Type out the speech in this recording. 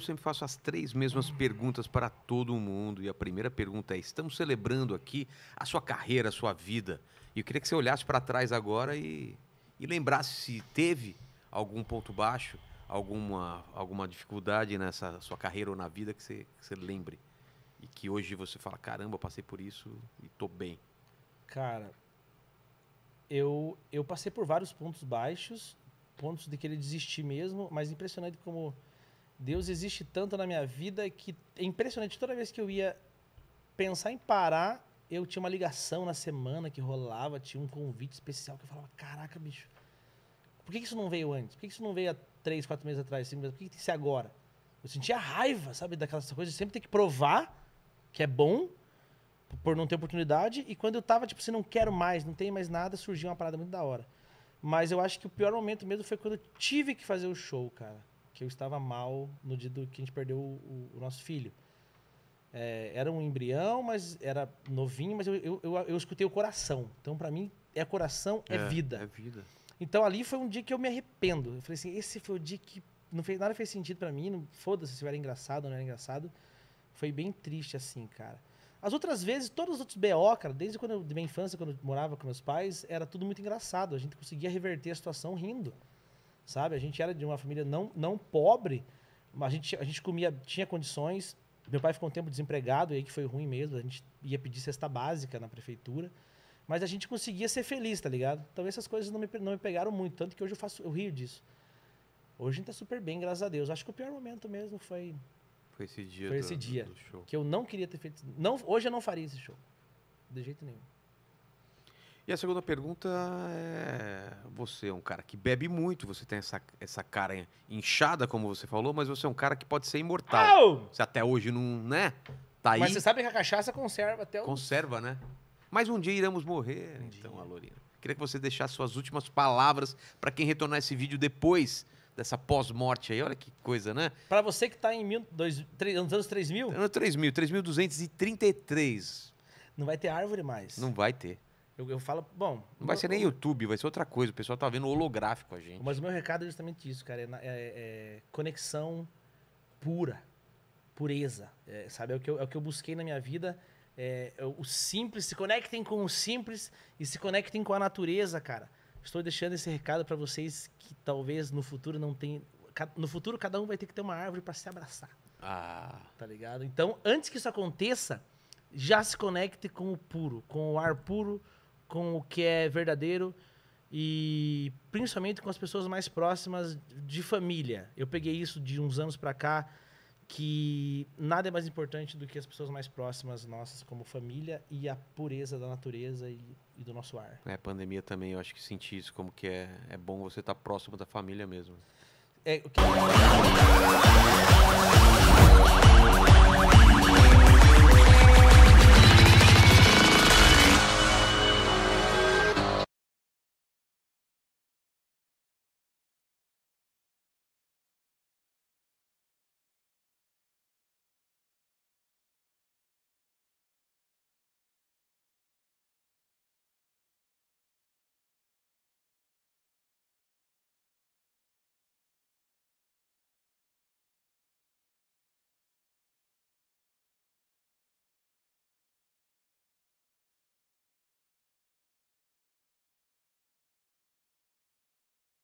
eu sempre faço as três mesmas perguntas para todo mundo. E a primeira pergunta é: estamos celebrando aqui a sua carreira, a sua vida. E eu queria que você olhasse para trás agora e, e lembrasse se teve algum ponto baixo, alguma, alguma dificuldade nessa sua carreira ou na vida que você, que você lembre. E que hoje você fala: caramba, passei por isso e estou bem. Cara, eu, eu passei por vários pontos baixos, pontos de querer desistir mesmo, mas impressionante como Deus existe tanto na minha vida que é impressionante. Toda vez que eu ia pensar em parar, eu tinha uma ligação na semana que rolava, tinha um convite especial que eu falava: caraca, bicho, por que isso não veio antes? Por que isso não veio há três, quatro meses atrás, cinco meses? Por que tem que ser agora? Eu sentia raiva, sabe, daquelas coisas de sempre ter que provar que é bom por não ter oportunidade. E quando eu tava, tipo, assim, não quero mais, não tem mais nada, surgiu uma parada muito da hora. Mas eu acho que o pior momento mesmo foi quando eu tive que fazer o show, cara que eu estava mal no dia do que a gente perdeu o, o nosso filho. É, era um embrião, mas era novinho, mas eu, eu, eu, eu escutei o coração. Então, para mim, é coração, é, é, vida. É vida. Então, ali foi um dia que eu me arrependo. Eu falei assim, esse foi o dia que não fez, nada fez sentido para mim. Foda-se se era engraçado ou não era engraçado. Foi bem triste, assim, cara. As outras vezes, todos os outros BO, cara, desde quando eu, de minha infância, quando eu morava com meus pais, era tudo muito engraçado. A gente conseguia reverter a situação rindo sabe? A gente era de uma família não, não pobre, mas a gente, a gente comia, tinha condições. Meu pai ficou um tempo desempregado, aí que foi ruim mesmo. A gente ia pedir cesta básica na prefeitura. Mas a gente conseguia ser feliz, tá ligado? Então essas coisas não me, não me pegaram muito, tanto que hoje eu faço, eu rio disso. Hoje a gente tá super bem, graças a Deus. Acho que o pior momento mesmo foi. Foi esse dia. Foi esse do, dia. Do que eu não queria ter feito. Não, hoje eu não faria esse show. De jeito nenhum. E a segunda pergunta é: você é um cara que bebe muito, você tem essa, essa cara inchada, como você falou, mas você é um cara que pode ser imortal. Você até hoje não, né? Tá aí. Mas você sabe que a cachaça conserva até o. Conserva, né? Mas um dia iremos morrer, um então, dia. Alorina. Queria que você deixasse suas últimas palavras para quem retornar esse vídeo depois dessa pós-morte aí. Olha que coisa, né? Para você que está em mil, dois, três, nos anos 3000? Anos 3000, 3233. Não vai ter árvore mais. Não vai ter. Eu, eu falo, bom. Não vai ser nem YouTube, vai ser outra coisa. O pessoal tá vendo holográfico a gente. Mas o meu recado é justamente isso, cara. É, é, é conexão pura, pureza. É, sabe, é o, que eu, é o que eu busquei na minha vida. É, é o simples, se conectem com o simples e se conectem com a natureza, cara. Estou deixando esse recado para vocês que talvez no futuro não tem. No futuro, cada um vai ter que ter uma árvore para se abraçar. Ah. Tá ligado? Então, antes que isso aconteça, já se conecte com o puro, com o ar puro, com o que é verdadeiro e principalmente com as pessoas mais próximas de família. Eu peguei isso de uns anos para cá que nada é mais importante do que as pessoas mais próximas nossas como família e a pureza da natureza e, e do nosso ar. É, a pandemia também, eu acho que senti isso, como que é, é bom você estar tá próximo da família mesmo. É, o que...